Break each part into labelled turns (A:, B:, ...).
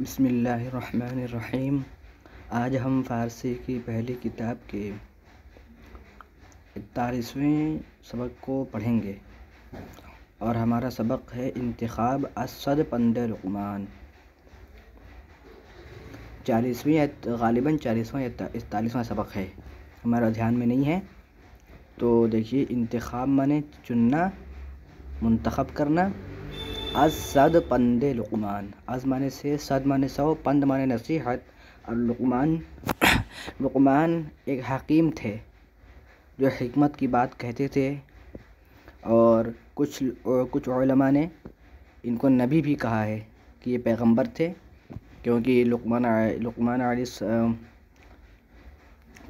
A: بسم اللہ الرحمن الرحیم آج ہم فارسی کی پہلی کتاب کے اتاریسویں سبق کو پڑھیں گے اور ہمارا سبق ہے انتخاب اسد پند رقمان چالیسویں غالباً چالیسواں اکتالیسواں سبق ہے ہمارا دھیان میں نہیں ہے تو دیکھیے انتخاب میں چننا منتخب کرنا از صد پند لقمان از سے صد معنی سو پند معنی نصیحت اور لقمان لقمان ایک حکیم تھے جو حکمت کی بات کہتے تھے اور کچھ کچھ علماء نے ان کو نبی بھی کہا ہے کہ یہ پیغمبر تھے کیونکہ لقمان لقمان علیہ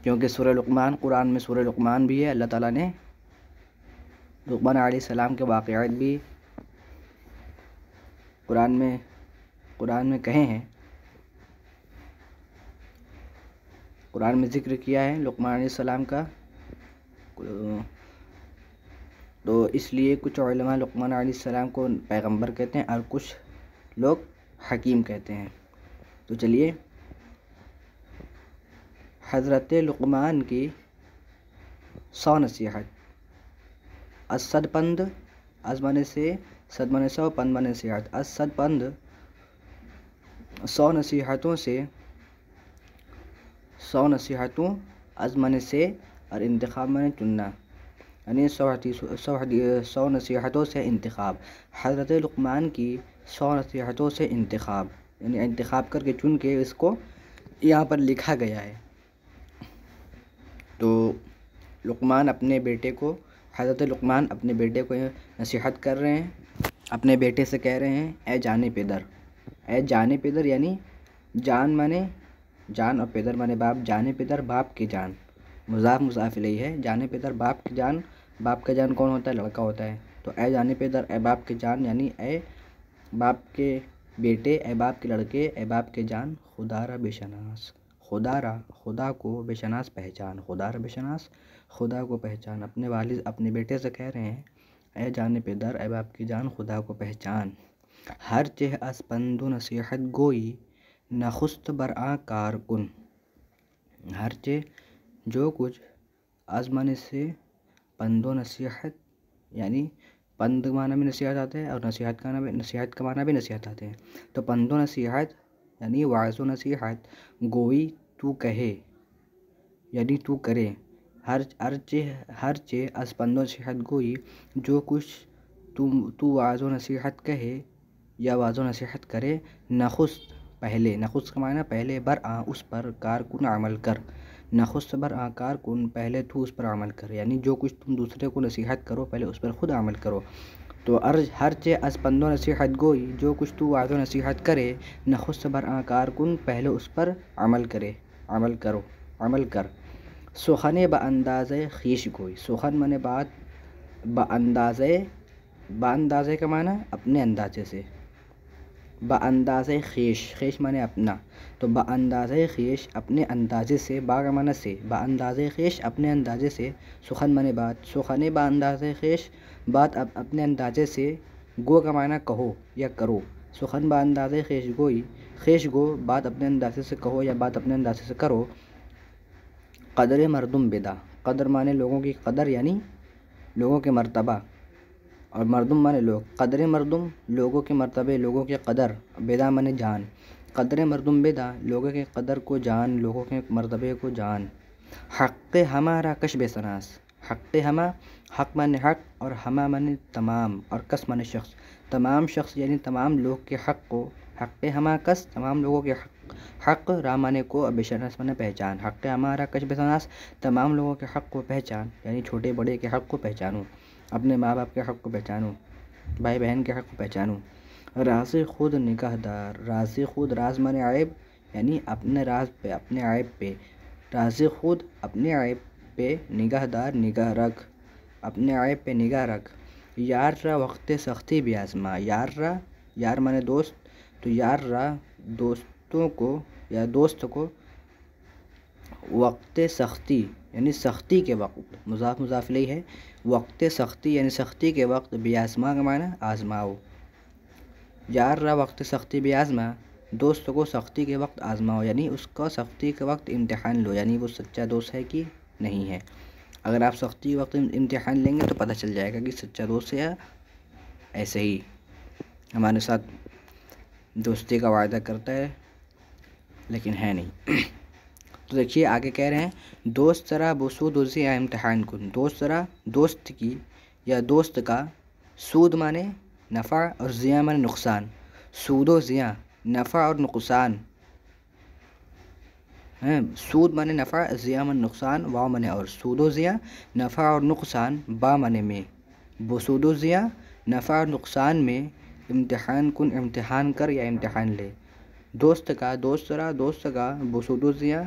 A: کیونکہ سور لقمان قرآن میں سور لقمان بھی ہے اللہ تعالیٰ نے لقمان علیہ السلام کے واقعات بھی قرآن میں قرآن میں کہے ہیں قرآن میں ذکر کیا ہے لقمان علیہ السلام کا تو اس لیے کچھ علماء لقمان علیہ السلام کو پیغمبر کہتے ہیں اور کچھ لوگ حکیم کہتے ہیں تو چلیے حضرت لقمان کی سو نصیحت اسد پند آزمانے سے صدمن سو پند من سیاحت پند سو نصیحتوں سے سو نصیحتوں ازمن سے اور انتخاب میں نے چننا یعنی سو نصیحتوں سے انتخاب حضرت لقمان کی سو نصیحتوں سے انتخاب یعنی انتخاب کر کے چن کے اس کو یہاں پر لکھا گیا ہے تو لقمان اپنے بیٹے کو حضرت لقمان اپنے بیٹے کو نصیحت کر رہے ہیں اپنے بیٹے سے کہہ رہے ہیں اے جانے پیدر اے جانے پیدر یعنی جان مانے جان اور پیدر مانے باپ جانے پیدر باپ کی جان مضاف مضاف علیہ ہے جانے پیدر باپ کی جان باپ کا جان کون ہوتا ہے لڑکا ہوتا ہے تو اے جانے پیدر اے باپ کی جان یعنی اے باپ کے بیٹے اے باپ کے لڑکے اے باپ کے جان خدا بشناس خدا را خدا کو بے شناس پہچان خدا را بے شناس خدا کو پہچان اپنے والد اپنے بیٹے سے کہہ رہے ہیں اے جان پیدر اے باپ کی جان خدا کو پہچان ہر چہ اس پند و نصیحت گوئی ناخست برآں کن ہر چہ جو کچھ آزمانے سے پند و نصیحت یعنی پند معنی بھی نصیحت آتے ہیں اور نصیحت کا بھی نصیحت معنی بھی نصیحت آتے ہیں تو پند و نصیحت یعنی واضح و نصیحت گوئی تو کہے یعنی تو کرے ہر ارج ہر چیز اسپند و نصحت گوئی جو کچھ تم تو واض و نصیحت کہے یا واض و نصیحت کرے نخست پہلے کا معنی پہلے برآں اس پر کار کن عمل کر نخست صبرآ کار کن پہلے تو اس پر عمل کر یعنی جو کچھ تم دوسرے کو نصیحت کرو پہلے اس پر خود عمل کرو تو ارج ہر چے اسپند و نصیحت گوئی جو کچھ تو واضح و نصیحت کرے نخست صبرآں کار کن پہلے اس پر عمل کرے عمل کرو عمل کر سخن انداز خیش گوئی سخن من بات انداز کا معنی اپنے اندازے سے بہ انداز خیش خیش من اپنا تو انداز خیش اپنے اندازے سے با معنی سے انداز خیش اپنے اندازے سے سخن من بات سخن انداز خیش بات اپنے اندازے سے گو کا معنی کہو یا کرو سخن بہ انداز خیش گوئی خیش گو بات اپنے اندازے سے کہو یا بات اپنے اندازے سے کرو قدر مردم بدا قدر مانے لوگوں کی قدر یعنی لوگوں کے مرتبہ اور مردم مانے لوگ قدر مردم لوگوں کے مرتبے لوگوں کے قدر مانے جان قدر مردم بدا لوگوں کے قدر کو جان لوگوں کے مرتبے کو جان حق ہمارا کش بے سناس حق ہما حق مانے حق اور ہما من تمام اور کس من شخص تمام شخص یعنی تمام لوگ کے حق کو حق ہما کس تمام لوگوں کے حق حق رامانے کو بشناسمن پہچان حق ہمارا کش بسناس تمام لوگوں کے حق کو پہچان یعنی چھوٹے بڑے کے حق کو پہچانوں اپنے ماں باپ کے حق کو پہچانوں بھائی بہن کے حق کو پہچانوں راز خود نگاہ دار رازی خود راز من عائب یعنی اپنے راز پہ اپنے عائب پہ راز خود اپنے عائب پہ نگاہ دار نگاہ رکھ اپنے عائب پہ نگاہ رکھ یار را وقت سختی بھی آزما یار را یار من دوست تو یار را دوستوں کو یا دوست کو وقت سختی یعنی سختی کے وقت مضاف مضاف لئی ہے وقت سختی یعنی سختی کے وقت بیازما کا معنی آزماؤ یار را وقت سختی بیازما دوست کو سختی کے وقت آزماؤ یعنی اس کا سختی کے وقت امتحان لو یعنی وہ سچا دوست ہے کہ نہیں ہے اگر آپ سختی کے وقت امتحان لیں گے تو پتہ چل جائے گا کہ سچا دوست یا ایسے ہی ہمارے ساتھ دوستی کا وعدہ کرتا ہے لیکن ہے نہیں تو دیکھیے آگے کہہ رہے ہیں دوست ذرا بسود و امتحان کن دوست ذرا دوست کی یا دوست کا سود مانے نفع اور زیاں مانے نقصان سود و زیاں نفع اور نقصان ہیں سود مانے نفع مانے نقصان وا مانے اور سود و زیاں نفع اور نقصان با مانے میں بسود و زیاں نفع اور نقصان میں امتحان کن امتحان کر یا امتحان لے دوست کا دوست را دوست کا بسدز زیا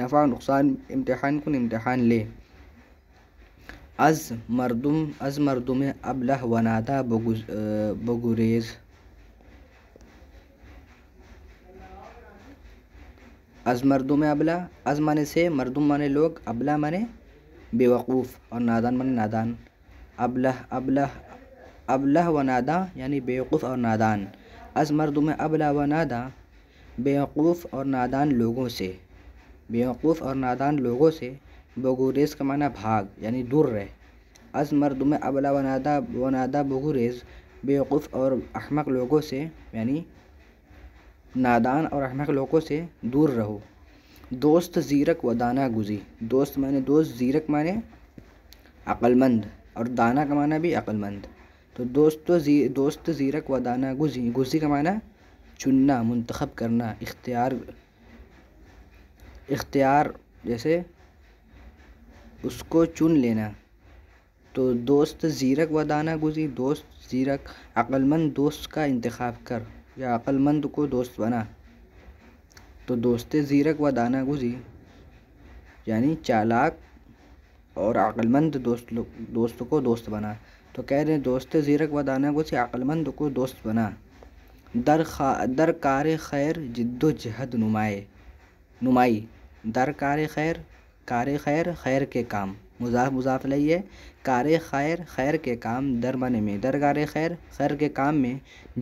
A: نفع نقصان امتحان کن امتحان لے از مردم از مردم ابلہ و نادا بگریز از مردم ابلا از مانے سے مردم مانے لوگ ابلا مانے بیوقوف اور نادان مانے نادان ابلہ ابلہ ابلہ و نادا یعنی بیوقوف اور نادان از مردم ابلہ ابلا و نادا بیوقوف اور نادان لوگوں سے بیوقوف اور نادان لوگوں سے بگوریز معنی بھاگ یعنی دور رہے از مردم ابلہ ابلا و نادا و نادا بغوریز بیوقوف اور احمق لوگوں سے یعنی نادان اور احمق لوگوں سے دور رہو دوست زیرک و دانہ گزی دوست معنی دوست زیرک معنی عقل مند اور دانہ معنی بھی مند تو دوست و دوست زیرک و دانہ گزی گزی معنی چننا منتخب کرنا اختیار اختیار جیسے اس کو چن لینا تو دوست زیرک و دانہ گزی دوست زیرک عقل مند دوست کا انتخاب کر یا عقل مند کو دوست بنا تو دوست زیرک و دانہ گزی یعنی چالاک اور عقل مند دوست دوست کو دوست بنا تو کہہ رہے ہیں دوست زیرک سے عقل مند کو دوست بنا در خا در کار خیر جد و جہد نمائے نمائی در کار خیر کار خیر خیر کے کام مضاف مضاف لئیے کار خیر خیر کے کام در بنے میں در کار خیر خیر کے کام میں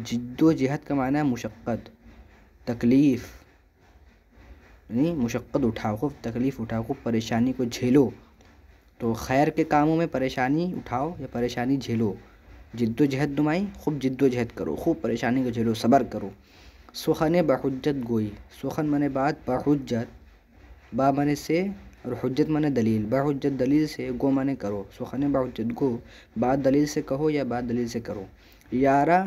A: جد و جہد کا ہے مشقت تکلیف یعنی مشقت خوب تکلیف اٹھاؤ خوب پریشانی کو جھیلو تو خیر کے کاموں میں پریشانی اٹھاؤ یا پریشانی جھیلو جد و جہد نمائی خوب جد و جہد کرو خوب پریشانی کو جھیلو صبر کرو سخن بحجت گوئی سخن من بات بحجت با من سے اور حجت من دلیل بحجت دلیل سے گو من کرو سخن بحجت گو بات دلیل سے کہو یا بات دلیل سے کرو یارہ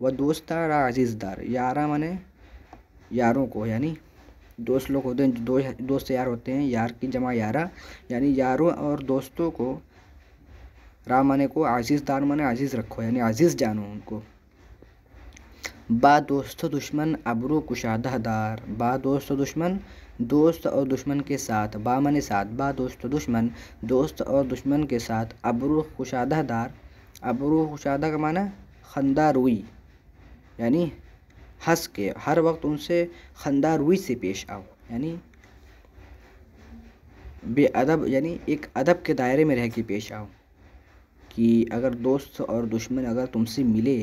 A: و را عزیز دار یارہ من یاروں کو یعنی دوست لوگ ہوتے ہیں دو دوست یار ہوتے ہیں یار کی جمع یارہ یعنی یاروں اور دوستوں کو مانے کو عزیز دار مانے عزیز رکھو یعنی عزیز جانو ان کو با دوست دشمن ابرو کشادہ دار با دوست و دشمن دوست اور دشمن کے ساتھ با مانے ساتھ با دوست و دشمن دوست اور دشمن کے ساتھ ابرو کشادہ دار ابرو کشادہ کا معنی خندہ روئی یعنی ہنس کے ہر وقت ان سے خندہ روئی سے پیش آؤ یعنی بے ادب یعنی ایک ادب کے دائرے میں رہ کے پیش آؤ کہ اگر دوست اور دشمن اگر تم سے ملے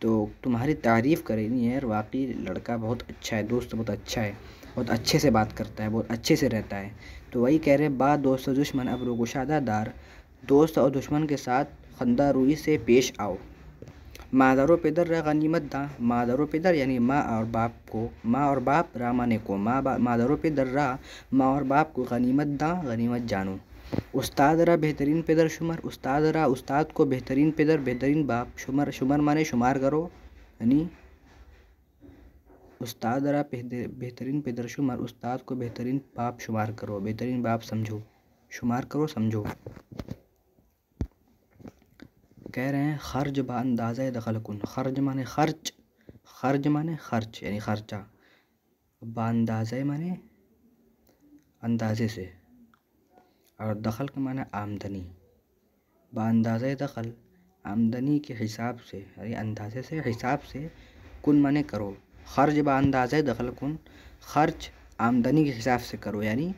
A: تو تمہاری تعریف کرے نہیں یار واقعی لڑکا بہت اچھا ہے دوست بہت اچھا ہے بہت اچھے سے بات کرتا ہے بہت اچھے سے رہتا ہے تو وہی کہہ رہے بعد دوست و دشمن اب روگوشادہ دار دوست اور دشمن کے ساتھ خندہ روئی سے پیش آؤ مادر و پیدر را غنیمت دا مادر و پیدر یعنی ماں اور باپ کو ماں اور باپ را مانے کو ماں و پیدر را ماں اور باپ کو غنیمت دا غنیمت جانو استاد را بہترین پیدر شمر استاد را استاد کو بہترین پیدر بہترین باپ شمر شمر مانے شمار کرو یعنی استاد را بہترین پیدر شمار استاد کو بہترین باپ شمار کرو بہترین باپ سمجھو شمار کرو سمجھو کہہ رہے ہیں خرج با اندازہ دخل کن خرج مانے خرچ خرج مانے خرچ یعنی خرچہ با اندازہ مانے اندازے سے اور دخل کا معنی آمدنی با اندازہ دخل آمدنی کے حساب سے یعنی اندازے سے حساب سے کن مانے کرو خرج با اندازہ دخل کن خرچ آمدنی کے حساب سے کرو یعنی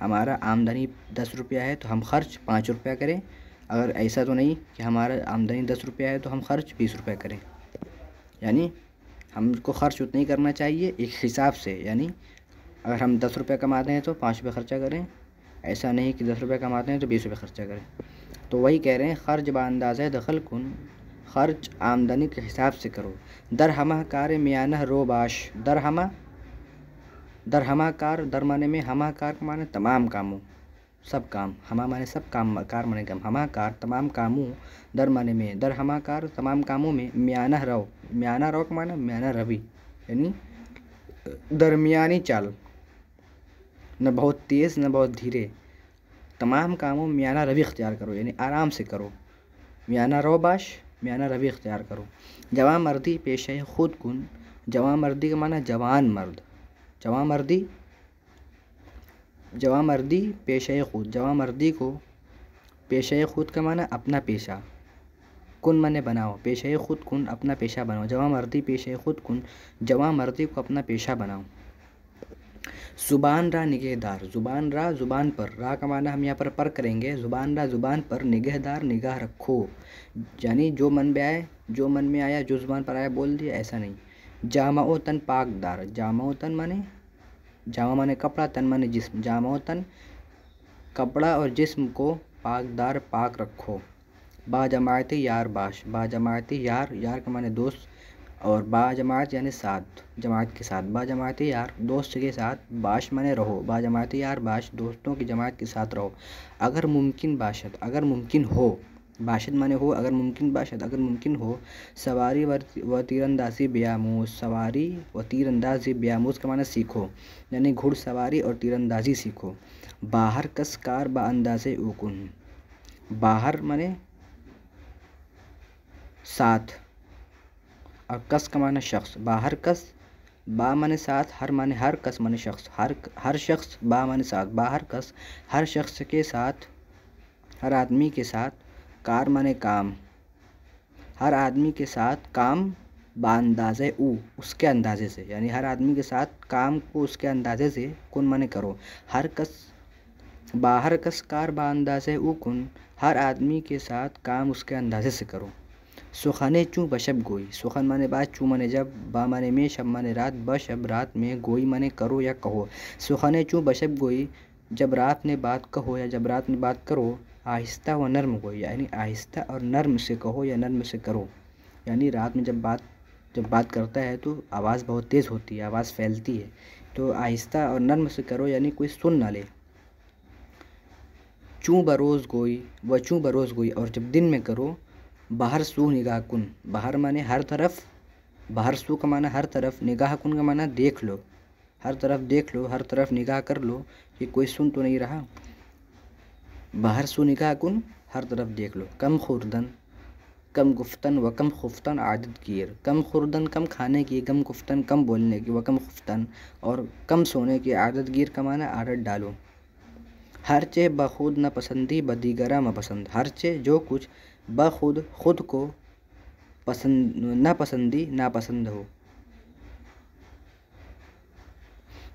A: ہمارا آمدنی دس روپیہ ہے تو ہم خرچ پانچ روپیہ کریں اگر ایسا تو نہیں کہ ہمارا آمدنی دس روپیہ ہے تو ہم خرچ بیس روپے کریں یعنی ہم کو خرچ اتنا ہی کرنا چاہیے ایک حساب سے یعنی اگر ہم دس روپے کماتے ہیں تو پانچ روپے خرچہ کریں ایسا نہیں کہ دس روپے کماتے ہیں تو بیس روپے خرچہ کریں تو وہی کہہ رہے ہیں خرچ باندازہ دخل کن خرچ آمدنی کے حساب سے کرو درہمہ کار میانہ رو باش درہمہ درہمہ کار درمانے میں ہمہ کار کمانے تمام کاموں سب کام ہما مانے سب کام کار مانے کام ہما کار تمام کاموں در مانے میں در ہما کار تمام کاموں میں میانہ رو میانہ رو کا معنی میانہ روی یعنی درمیانی چال نہ بہت تیز نہ بہت دھیرے تمام کاموں میانہ روی اختیار کرو یعنی آرام سے کرو میانہ رو باش میانہ روی اختیار کرو جوان مردی پیشہ خود کن جوان مردی کا معنی جوان مرد جوان مردی جواں مردی پیشہ خود جواں مردی کو پیشہ خود کا معنی اپنا پیشہ کن منع بناؤ پیشہ خود کن اپنا پیشہ بناؤ جواں مردی پیشۂ خود کن جوان مردی کو اپنا پیشہ بناؤ زبان را نگہ دار زبان را زبان پر را کا معنی ہم یہاں پر پر کریں گے زبان را زبان پر نگہ دار نگاہ رکھو یعنی جو من میں آئے جو من میں آیا جو زبان پر آیا بول دیا ایسا نہیں جامع و تن پاک دار جامع و تن من جامع مانے کپڑا تن مانے جسم جامع تن کپڑا اور جسم کو پاک دار پاک رکھو با جماعت یار باش با جماعت یار یار کا مانے دوست اور با جماعت یعنی ساتھ جماعت کے ساتھ با جماعت یار دوست کے ساتھ باش مانے رہو با جماعت یار باش دوستوں کی جماعت کے ساتھ رہو اگر ممکن باشت اگر ممکن ہو باشد مانے ہو اگر ممکن باشد اگر ممکن ہو سواری و تیر اندازی بیاموز سواری و تیر اندازی بیاموس معنی سیکھو یعنی گھڑ سواری اور تیر اندازی سیکھو باہر کس کار با انداز اوکن باہر مانے ساتھ اور کس کا معنی شخص باہر کس با مانے ساتھ ہر معنی ہر کس مانے شخص ہر ہر شخص مانے ساتھ باہر کس ہر شخص کے ساتھ ہر آدمی کے ساتھ کار من کام ہر آدمی کے ساتھ کام باندازے او اس کے اندازے سے یعنی ہر آدمی کے ساتھ کام کو اس کے اندازے سے کن منع کرو ہر کس باہر کس کار باندازے او کن ہر آدمی کے ساتھ کام اس کے اندازے سے کرو سخنے چوں بشب گوئی سخن مانے بات چوں مانے جب با مانے میں شب مانے رات بشب رات میں گوئی مانے کرو یا کہو سخنے چوں بشب گوئی جب رات نے بات کہو یا جب رات میں بات کرو آہستہ و نرم کو یعنی آہستہ اور نرم سے کہو یا نرم سے کرو یعنی رات میں جب بات جب بات کرتا ہے تو آواز بہت تیز ہوتی ہے آواز پھیلتی ہے تو آہستہ اور نرم سے کرو یعنی کوئی سن نہ لے چوں بروز گوئی و چوں بروز گوئی اور جب دن میں کرو باہر سو نگاہ کن باہر معنی ہر طرف باہر سو کا معنی ہر طرف نگاہ کن کا معنی دیکھ لو ہر طرف دیکھ لو ہر طرف نگاہ کر لو کہ کوئی سن تو نہیں رہا باہر سو نکاح کن ہر طرف دیکھ لو کم خوردن کم گفتن و کم خفتن عادت گیر کم خوردن کم کھانے کی کم گفتن کم بولنے کی و کم خفتن اور کم سونے کی عادت گیر کمانا عادت ڈالو ہر چے بخود پسندی بدیگرہ پسند ہر چہ جو کچھ بخود خود کو پسند نہ ناپسند ہو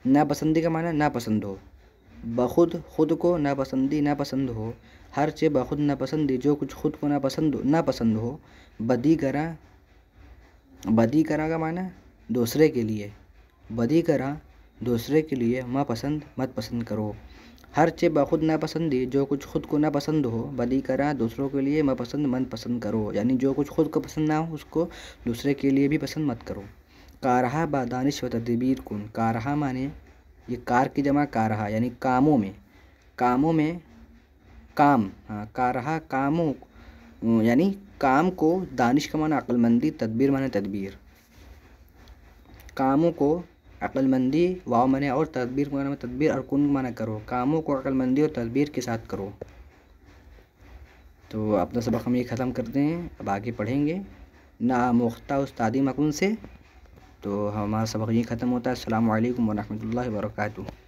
A: ناپسندی کا نہ ناپسند ہو بخود خود کو ناپسندی ناپسند ہو ہر چے بخود ناپسندی جو کچھ خود کو ناپسند ناپسند ہو بدی کرا بدی کرا کا معنی دوسرے کے لیے بدی کرا دوسرے کے لیے ما پسند مت پسند کرو ہر چے بخود ناپسندی جو کچھ خود کو ناپسند ہو بدی کرا دوسروں کے لیے ما پسند من پسند کرو یعنی جو کچھ خود کو پسند نہ ہو اس کو دوسرے کے لیے بھی پسند مت کرو کارہا با دانش و تدبیر کن کارہا معنی یہ کار کی جمع کار رہا یعنی کاموں میں کاموں میں کام ہاں کارہا کاموں یعنی کام کو دانش کا معنی عقل مندی تدبیر معنی تدبیر کاموں کو عقل مندی واو معنی اور تدبیر معنی تدبیر اور کن معنی کرو کاموں کو عقل مندی اور تدبیر کے ساتھ کرو تو اپنا سبق ہم یہ ختم کرتے ہیں اب آگے پڑھیں گے نامختہ استادی مقن سے تو ہمارا سبق یہ ختم ہوتا ہے السلام علیکم ورحمۃ اللہ وبرکاتہ